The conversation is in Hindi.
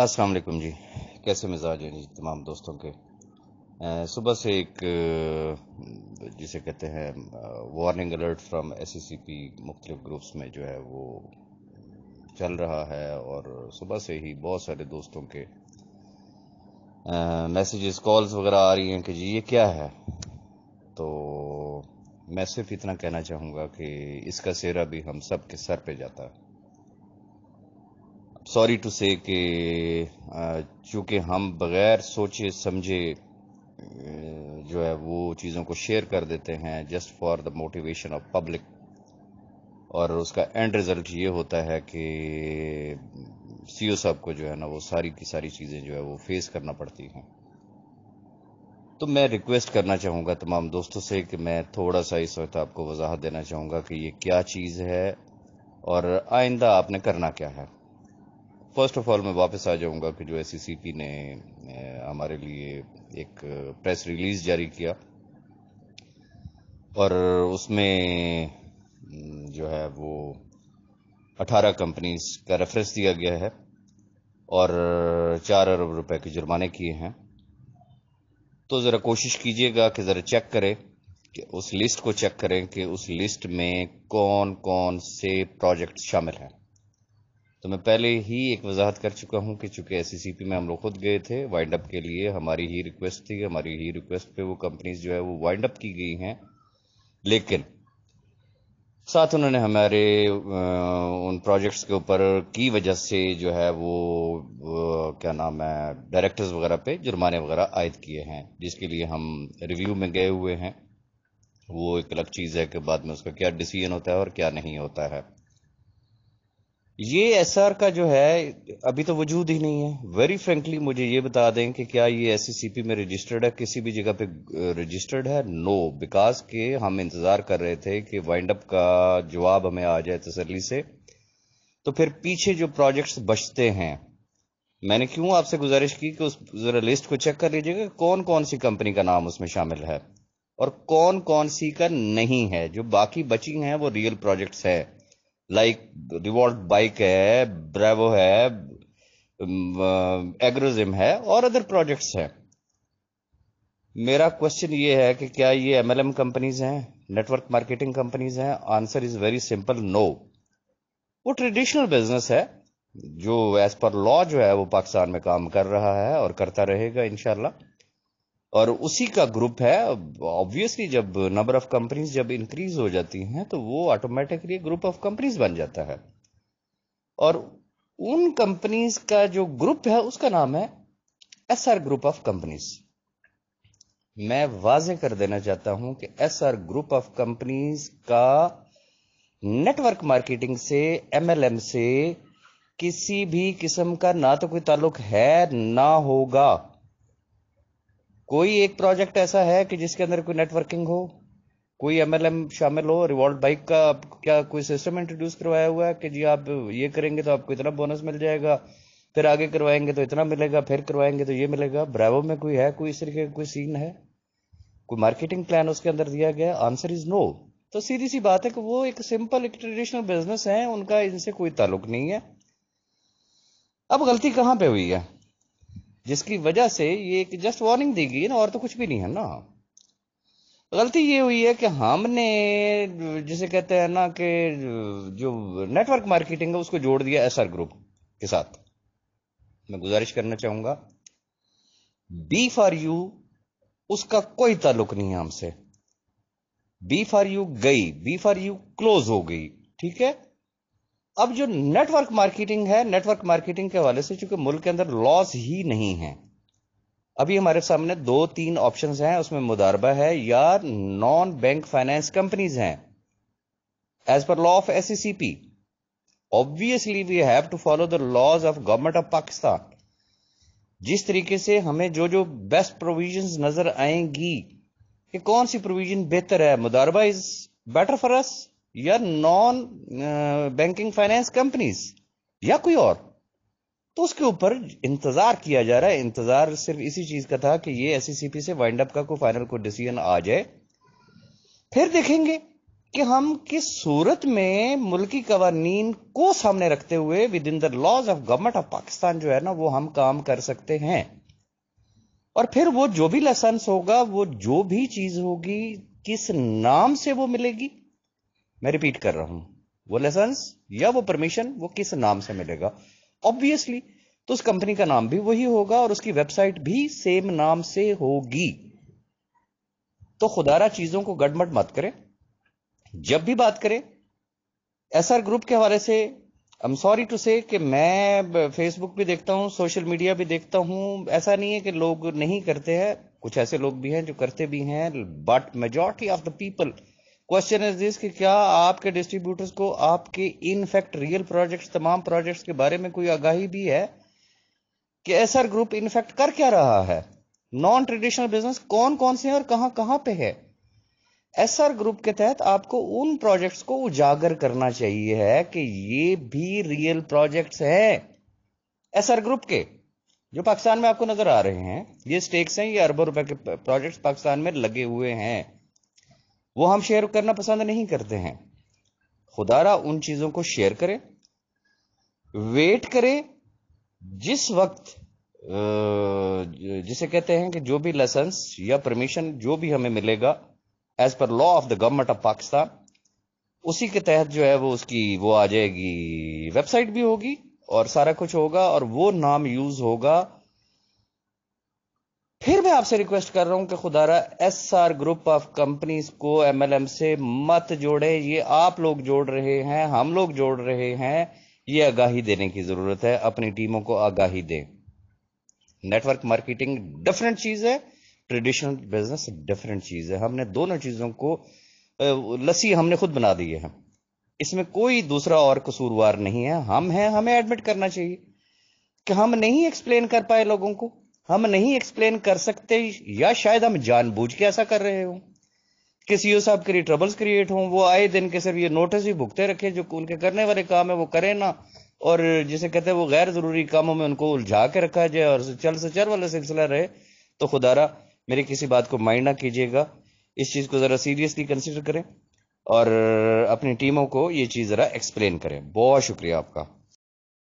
असलकम जी कैसे मिजाज हैं जी तमाम दोस्तों के सुबह से एक जिसे कहते हैं वार्निंग अलर्ट फ्रॉम पी मुख्तलिफ ग्रुप्स में जो है वो चल रहा है और सुबह से ही बहुत सारे दोस्तों के मैसेजेस कॉल्स वगैरह आ रही हैं कि जी ये क्या है तो मैं सिर्फ इतना कहना चाहूँगा कि इसका सेहरा भी हम सब के सर पे जाता है सॉरी टू से कि चूँकि हम बग़ैर सोचे समझे जो है वो चीज़ों को शेयर कर देते हैं just for the motivation of public और उसका एंड रिज़ल्ट ये होता है कि ओ e साहब को जो है ना वो सारी की सारी चीज़ें जो है वो फेस करना पड़ती हैं तो मैं रिक्वेस्ट करना चाहूँगा तमाम दोस्तों से कि मैं थोड़ा सा इस वक्त आपको वजाहत देना चाहूँगा कि ये क्या चीज़ है और आइंदा आपने करना क्या है फर्स्ट ऑफ ऑल मैं वापस आ जाऊंगा कि जो एस e ने हमारे लिए एक प्रेस रिलीज जारी किया और उसमें जो है वो 18 कंपनीज का रेफरेंस दिया गया है और चार अरब रुपए के जुर्माने किए हैं तो ज़रा कोशिश कीजिएगा कि ज़रा चेक करें कि उस लिस्ट को चेक करें कि उस लिस्ट में कौन कौन से प्रोजेक्ट शामिल हैं तो मैं पहले ही एक वजाहत कर चुका हूँ कि चूंकि एस सी e में हम लोग खुद गए थे वाइंड अप के लिए हमारी ही रिक्वेस्ट थी हमारी ही रिक्वेस्ट पे वो कंपनीज जो है वो वाइंड अप की गई हैं लेकिन साथ उन्होंने हमारे उन प्रोजेक्ट्स के ऊपर की वजह से जो है वो, वो क्या नाम है डायरेक्टर्स वगैरह पे जुर्माने वगैरह आयद किए हैं जिसके लिए हम रिव्यू में गए हुए हैं वो एक अलग चीज़ है कि बाद में उसका क्या डिसीजन होता है और क्या नहीं होता है ये एस का जो है अभी तो वजूद ही नहीं है वेरी फ्रेंकली मुझे ये बता दें कि क्या ये पी में रजिस्टर्ड है किसी भी जगह पे रजिस्टर्ड है नो बिकॉज के हम इंतजार कर रहे थे कि वाइंड अप का जवाब हमें आ जाए तसली से तो फिर पीछे जो प्रोजेक्ट्स बचते हैं मैंने क्यों आपसे गुजारिश की कि उस जरा लिस्ट को चेक कर लीजिएगा कौन कौन सी कंपनी का नाम उसमें शामिल है और कौन कौन सी का नहीं है जो बाकी बची हैं वो रियल प्रोजेक्ट्स हैं लाइक रिवॉल्ट बाइक है ब्रेवो है एग्रोजिम um, uh, है और अदर प्रोजेक्ट्स हैं मेरा क्वेश्चन ये है कि क्या ये एमएलएम कंपनीज हैं नेटवर्क मार्केटिंग कंपनीज हैं answer is very simple no वो ट्रेडिशनल बिजनेस है जो एज पर लॉ जो है वो पाकिस्तान में काम कर रहा है और करता रहेगा इनशाला और उसी का ग्रुप है ऑब्वियसली जब नंबर ऑफ कंपनीज जब इंक्रीज हो जाती हैं तो वो ऑटोमेटिकली ग्रुप ऑफ कंपनीज बन जाता है और उन कंपनीज का जो ग्रुप है उसका नाम है S R group of companies मैं वाजे कर देना चाहता हूं कि S R group of companies का नेटवर्क मार्केटिंग से एमएलएम से किसी भी किस्म का ना तो कोई ताल्लुक है ना होगा कोई एक प्रोजेक्ट ऐसा है कि जिसके अंदर कोई नेटवर्किंग हो कोई एमएलएम शामिल हो रिवॉल्ट बाइक का क्या कोई सिस्टम इंट्रोड्यूस करवाया हुआ है कि जी आप ये करेंगे तो आपको इतना बोनस मिल जाएगा फिर आगे करवाएंगे तो इतना मिलेगा फिर करवाएंगे तो ये मिलेगा ब्रावो में कोई है कोई इस तरीके का कोई सीन है कोई मार्केटिंग प्लान उसके अंदर दिया गया आंसर इज नो तो सीधी सी बात है कि वो एक सिंपल एक ट्रेडिशनल बिजनेस है उनका इनसे कोई ताल्लुक नहीं है अब गलती कहां पे हुई है जिसकी वजह से ये एक जस्ट वार्निंग दी गई ना और तो कुछ भी नहीं है ना गलती ये हुई है कि हमने जिसे कहते हैं ना कि जो नेटवर्क मार्केटिंग है उसको जोड़ दिया एसआर ग्रुप के साथ मैं गुजारिश करना चाहूंगा बी फॉर यू उसका कोई ताल्लुक नहीं है हमसे बी फॉर यू गई बी फॉर यू क्लोज हो गई ठीक है अब जो नेटवर्क मार्केटिंग है नेटवर्क मार्केटिंग के हवाले से चूंकि मुल्क के अंदर लॉस ही नहीं है अभी हमारे सामने दो तीन ऑप्शंस हैं उसमें मुदारबा है या नॉन बैंक फाइनेंस कंपनीज हैं as per law of S C P obviously we have to follow the laws of government of Pakistan जिस तरीके से हमें जो जो बेस्ट प्रोविजन नजर आएंगी कि कौन सी प्रोविजन बेहतर है मुदारबा इज बेटर फॉर अस या नॉन बैंकिंग फाइनेंस कंपनीज या कोई और तो उसके ऊपर इंतजार किया जा रहा है इंतजार सिर्फ इसी चीज का था कि ये एससीसीपी e से वाइंड अप का कोई फाइनल कोई डिसीजन आ जाए फिर देखेंगे कि हम किस सूरत में मुल्की कवानीन को सामने रखते हुए within the laws of government of Pakistan जो है ना वो हम काम कर सकते हैं और फिर वो जो भी लाइसेंस होगा वो जो भी चीज होगी किस नाम से वो मिलेगी मैं रिपीट कर रहा हूं वो लाइसेंस या वो परमिशन वो किस नाम से मिलेगा ऑब्वियसली तो उस कंपनी का नाम भी वही होगा और उसकी वेबसाइट भी सेम नाम से होगी तो खुदारा चीजों को गड़मट मत करें जब भी बात करें एसआर ग्रुप के हवाले से आई एम सॉरी टू से कि मैं फेसबुक भी देखता हूं सोशल मीडिया भी देखता हूं ऐसा नहीं है कि लोग नहीं करते हैं कुछ ऐसे लोग भी हैं जो करते भी हैं but majority of the people question is this कि क्या आपके डिस्ट्रीब्यूटर्स को आपके इनफैक्ट रियल प्रोजेक्ट्स तमाम प्रोजेक्ट्स के बारे में कोई आगाही भी है कि एसआर ग्रुप इनफैक्ट कर क्या रहा है नॉन ट्रेडिशनल बिजनेस कौन कौन से हैं और कहां कहां पे है एसआर ग्रुप के तहत आपको उन प्रोजेक्ट्स को उजागर करना चाहिए है कि ये भी रियल प्रोजेक्ट्स हैं एसआर ग्रुप के जो पाकिस्तान में आपको नजर आ रहे हैं ये स्टेक्स हैं ये अरबों रुपए के प्रोजेक्ट्स पाकिस्तान में लगे हुए हैं वो हम शेयर करना पसंद नहीं करते हैं खुदारा उन चीजों को शेयर करें वेट करें जिस वक्त जिसे कहते हैं कि जो भी लाइसेंस या परमिशन जो भी हमें मिलेगा as per law of the government of Pakistan उसी के तहत जो है वो उसकी वो आ जाएगी वेबसाइट भी होगी और सारा कुछ होगा और वो नाम यूज होगा फिर मैं आपसे रिक्वेस्ट कर रहा हूं कि खुदारा S R group of companies को एम एल एम से मत जोड़े ये आप लोग जोड़ रहे हैं हम लोग जोड़ रहे हैं ये आगाही देने की जरूरत है अपनी टीमों को आगाही दें नेटवर्क मार्केटिंग डिफरेंट चीज है ट्रेडिशनल बिजनेस डिफरेंट चीज है हमने दोनों चीजों को लस्सी हमने खुद बना दी है इसमें कोई दूसरा और कसूरवार नहीं है हम हैं हमें एडमिट करना चाहिए कि हम नहीं एक्सप्लेन कर पाए लोगों को हम नहीं एक्सप्लेन कर सकते या शायद हम जानबूझ के ऐसा कर रहे हो कि सीओ साहब के लिए ट्रबल्स क्रिएट हों वो आए दिन के सिर्फ ये नोटिस ही भुगते रखे जो उनके करने वाले काम है वो करें ना और जिसे कहते हैं वो गैर जरूरी कामों में उनको उलझा के रखा जाए और चल से चल वाला सिलसिला रहे तो खुदारा मेरी किसी बात को माइंड ना कीजिएगा इस चीज़ को ज़रा सीरियसली कंसिडर करें और अपनी टीमों को ये चीज़ ज़रा एक्सप्लेन करें बहुत शुक्रिया आपका